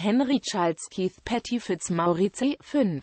Henry Charles Keith Petty Fitzmaurice 5.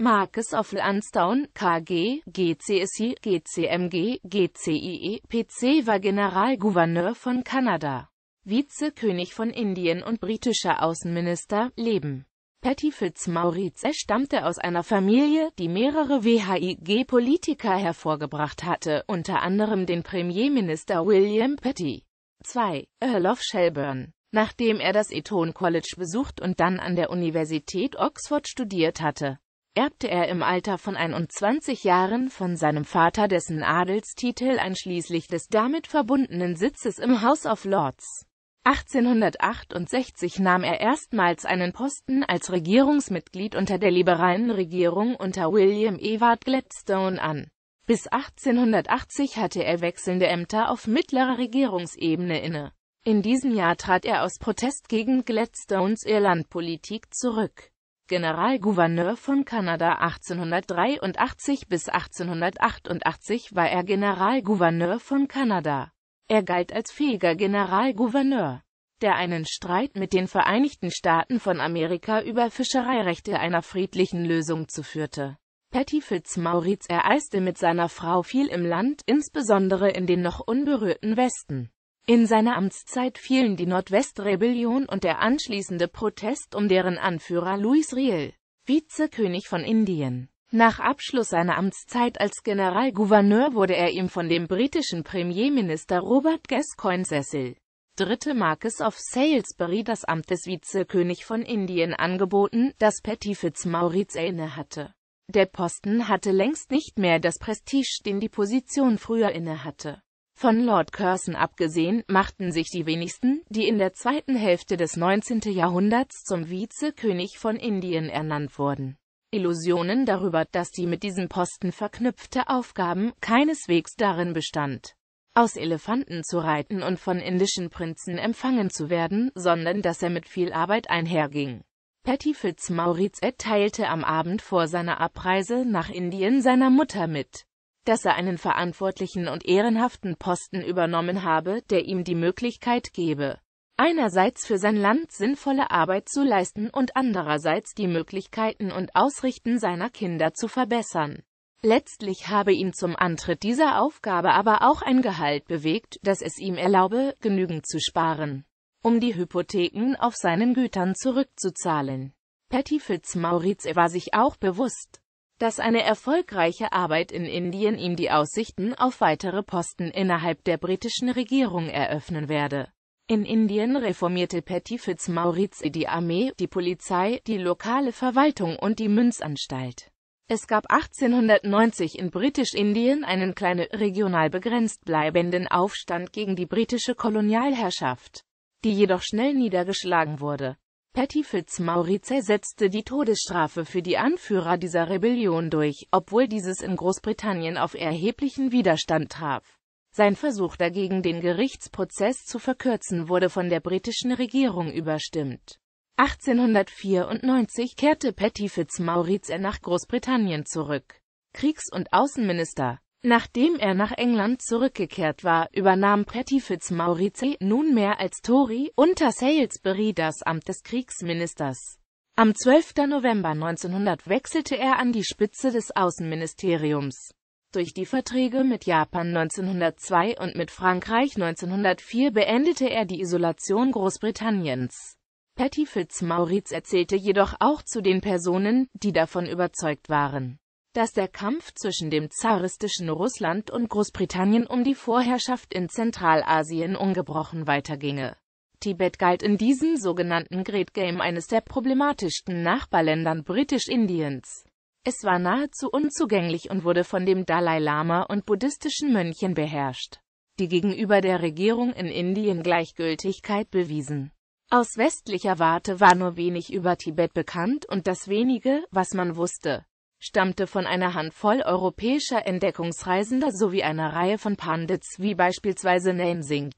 Marcus of Lansdowne, KG, GCSI, GCMG, GCIE, PC war Generalgouverneur von Kanada, Vizekönig von Indien und britischer Außenminister, Leben. Petty Fitzmaurice stammte aus einer Familie, die mehrere WHIG-Politiker hervorgebracht hatte, unter anderem den Premierminister William Petty. 2. Earl of Shelburne nachdem er das Eton College besucht und dann an der Universität Oxford studiert hatte, erbte er im Alter von 21 Jahren von seinem Vater dessen Adelstitel einschließlich des damit verbundenen Sitzes im House of Lords. 1868 nahm er erstmals einen Posten als Regierungsmitglied unter der liberalen Regierung unter William Ewart Gladstone an. Bis 1880 hatte er wechselnde Ämter auf mittlerer Regierungsebene inne. In diesem Jahr trat er aus Protest gegen Gladstones Irlandpolitik zurück. Generalgouverneur von Kanada 1883 bis 1888 war er Generalgouverneur von Kanada. Er galt als fähiger Generalgouverneur, der einen Streit mit den Vereinigten Staaten von Amerika über Fischereirechte einer friedlichen Lösung zuführte. Patty Fitzmaurice ereiste mit seiner Frau viel im Land, insbesondere in den noch unberührten Westen. In seiner Amtszeit fielen die Nordwestrebellion und der anschließende Protest um deren Anführer Louis Riel, Vizekönig von Indien. Nach Abschluss seiner Amtszeit als Generalgouverneur wurde er ihm von dem britischen Premierminister Robert Gascoigne Cecil III. Marquess of Salisbury das Amt des Vizekönig von Indien angeboten, das Petty Fitzmaurice innehatte. Der Posten hatte längst nicht mehr das Prestige, den die Position früher innehatte. Von Lord Curson abgesehen machten sich die wenigsten, die in der zweiten Hälfte des 19. Jahrhunderts zum Vizekönig von Indien ernannt wurden, Illusionen darüber, dass die mit diesem Posten verknüpfte Aufgaben keineswegs darin bestand, aus Elefanten zu reiten und von indischen Prinzen empfangen zu werden, sondern dass er mit viel Arbeit einherging. Patty Fitzmaurice erteilte am Abend vor seiner Abreise nach Indien seiner Mutter mit, dass er einen verantwortlichen und ehrenhaften Posten übernommen habe, der ihm die Möglichkeit gebe, einerseits für sein Land sinnvolle Arbeit zu leisten und andererseits die Möglichkeiten und Ausrichten seiner Kinder zu verbessern. Letztlich habe ihn zum Antritt dieser Aufgabe aber auch ein Gehalt bewegt, das es ihm erlaube, genügend zu sparen, um die Hypotheken auf seinen Gütern zurückzuzahlen. Patty Fitzmaurice war sich auch bewusst, dass eine erfolgreiche Arbeit in Indien ihm die Aussichten auf weitere Posten innerhalb der britischen Regierung eröffnen werde. In Indien reformierte Petty Fitzmaurice die Armee, die Polizei, die lokale Verwaltung und die Münzanstalt. Es gab 1890 in Britisch-Indien einen kleinen regional begrenzt bleibenden Aufstand gegen die britische Kolonialherrschaft, die jedoch schnell niedergeschlagen wurde. Patty Fitzmaurice setzte die Todesstrafe für die Anführer dieser Rebellion durch, obwohl dieses in Großbritannien auf erheblichen Widerstand traf. Sein Versuch dagegen, den Gerichtsprozess zu verkürzen, wurde von der britischen Regierung überstimmt. 1894 kehrte Patty Fitzmaurice nach Großbritannien zurück. Kriegs- und Außenminister Nachdem er nach England zurückgekehrt war, übernahm Pretty Fitzmaurice, nunmehr als Tory, unter Salisbury das Amt des Kriegsministers. Am 12. November 1900 wechselte er an die Spitze des Außenministeriums. Durch die Verträge mit Japan 1902 und mit Frankreich 1904 beendete er die Isolation Großbritanniens. Patty Fitzmaurice erzählte jedoch auch zu den Personen, die davon überzeugt waren dass der Kampf zwischen dem zaristischen Russland und Großbritannien um die Vorherrschaft in Zentralasien ungebrochen weiterginge. Tibet galt in diesem sogenannten Great Game eines der problematischsten Nachbarländern Britisch-Indiens. Es war nahezu unzugänglich und wurde von dem Dalai Lama und buddhistischen Mönchen beherrscht, die gegenüber der Regierung in Indien Gleichgültigkeit bewiesen. Aus westlicher Warte war nur wenig über Tibet bekannt und das wenige, was man wusste, stammte von einer Handvoll europäischer Entdeckungsreisender sowie einer Reihe von Pandits wie beispielsweise Namesink.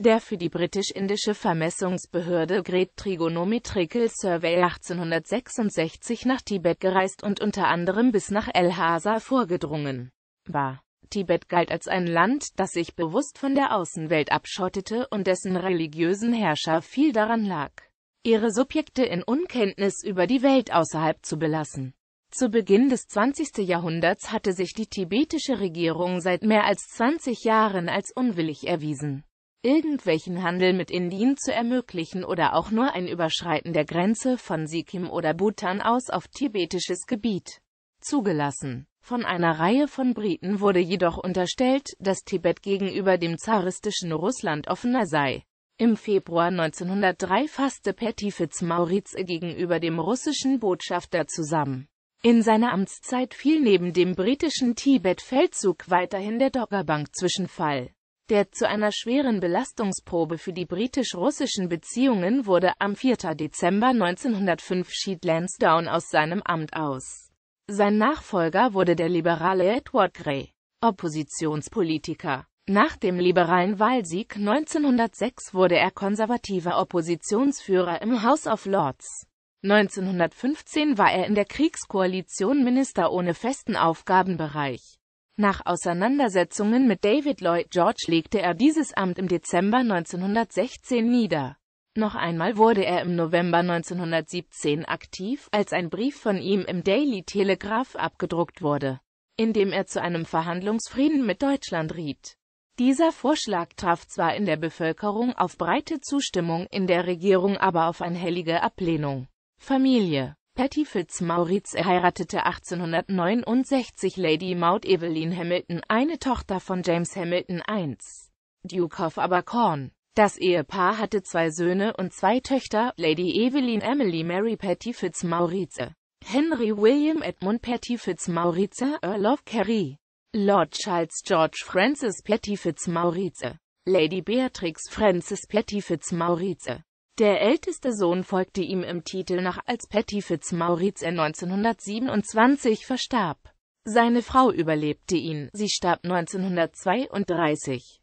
der für die britisch-indische Vermessungsbehörde Great Trigonometrical Survey 1866 nach Tibet gereist und unter anderem bis nach El Hasa vorgedrungen war. Tibet galt als ein Land, das sich bewusst von der Außenwelt abschottete und dessen religiösen Herrscher viel daran lag, ihre Subjekte in Unkenntnis über die Welt außerhalb zu belassen. Zu Beginn des 20. Jahrhunderts hatte sich die tibetische Regierung seit mehr als 20 Jahren als unwillig erwiesen, irgendwelchen Handel mit Indien zu ermöglichen oder auch nur ein Überschreiten der Grenze von Sikkim oder Bhutan aus auf tibetisches Gebiet zugelassen. Von einer Reihe von Briten wurde jedoch unterstellt, dass Tibet gegenüber dem zaristischen Russland offener sei. Im Februar 1903 fasste Petty Fitzmaurice gegenüber dem russischen Botschafter zusammen, in seiner Amtszeit fiel neben dem britischen Tibet-Feldzug weiterhin der Doggerbank-Zwischenfall. Der zu einer schweren Belastungsprobe für die britisch-russischen Beziehungen wurde am 4. Dezember 1905 schied Lansdowne aus seinem Amt aus. Sein Nachfolger wurde der liberale Edward Grey, Oppositionspolitiker. Nach dem liberalen Wahlsieg 1906 wurde er konservativer Oppositionsführer im House of Lords. 1915 war er in der Kriegskoalition Minister ohne festen Aufgabenbereich. Nach Auseinandersetzungen mit David Lloyd George legte er dieses Amt im Dezember 1916 nieder. Noch einmal wurde er im November 1917 aktiv, als ein Brief von ihm im Daily Telegraph abgedruckt wurde, in dem er zu einem Verhandlungsfrieden mit Deutschland riet. Dieser Vorschlag traf zwar in der Bevölkerung auf breite Zustimmung, in der Regierung aber auf einhellige Ablehnung. Familie Patty Fitzmaurice heiratete 1869 Lady Maud Evelyn Hamilton, eine Tochter von James Hamilton I, Duke of Abercorn. Das Ehepaar hatte zwei Söhne und zwei Töchter, Lady Evelyn Emily Mary Patty Fitzmaurice, Henry William Edmund Patty Fitzmaurice, Earl of Kerry, Lord Charles George Francis Patty Fitzmaurice, Lady Beatrix Francis Patty Fitzmaurice, der älteste Sohn folgte ihm im Titel nach, als Patty Fitzmauritz Fitzmaurice 1927 verstarb. Seine Frau überlebte ihn, sie starb 1932.